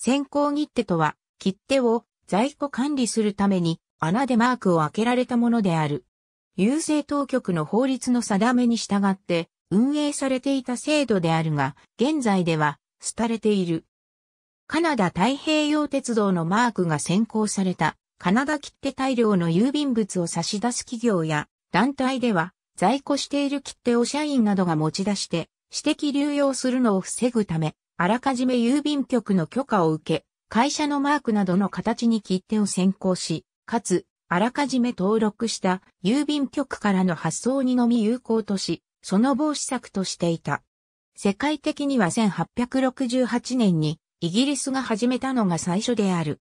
先行切手とは、切手を在庫管理するために穴でマークを開けられたものである。郵政当局の法律の定めに従って運営されていた制度であるが、現在では廃れている。カナダ太平洋鉄道のマークが先行された、カナダ切手大量の郵便物を差し出す企業や団体では、在庫している切手を社員などが持ち出して、私的流用するのを防ぐため、あらかじめ郵便局の許可を受け、会社のマークなどの形に切手を先行し、かつ、あらかじめ登録した郵便局からの発送にのみ有効とし、その防止策としていた。世界的には1868年にイギリスが始めたのが最初である。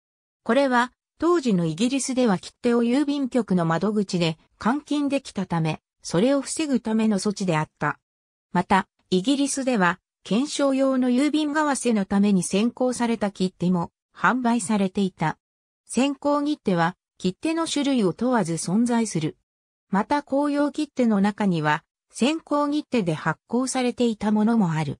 これは当時のイギリスでは切手を郵便局の窓口で換金できたため、それを防ぐための措置であった。また、イギリスでは検証用の郵便為替のために先行された切手も販売されていた。先行切手は切手の種類を問わず存在する。また紅葉切手の中には先行切手で発行されていたものもある。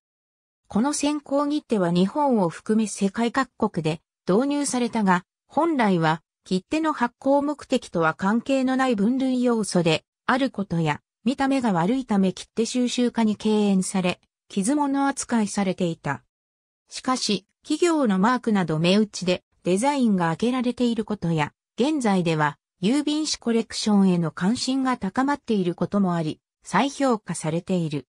この先行切手は日本を含め世界各国で導入されたが、本来は切手の発行目的とは関係のない分類要素であることや、見た目が悪いため切手収集家に敬遠され、傷物扱いされていた。しかし、企業のマークなど目打ちでデザインが開けられていることや、現在では郵便紙コレクションへの関心が高まっていることもあり、再評価されている。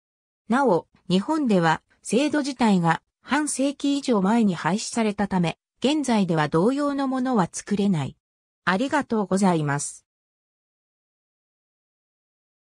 なお、日本では制度自体が半世紀以上前に廃止されたため、現在では同様のものは作れない。ありがとうございます。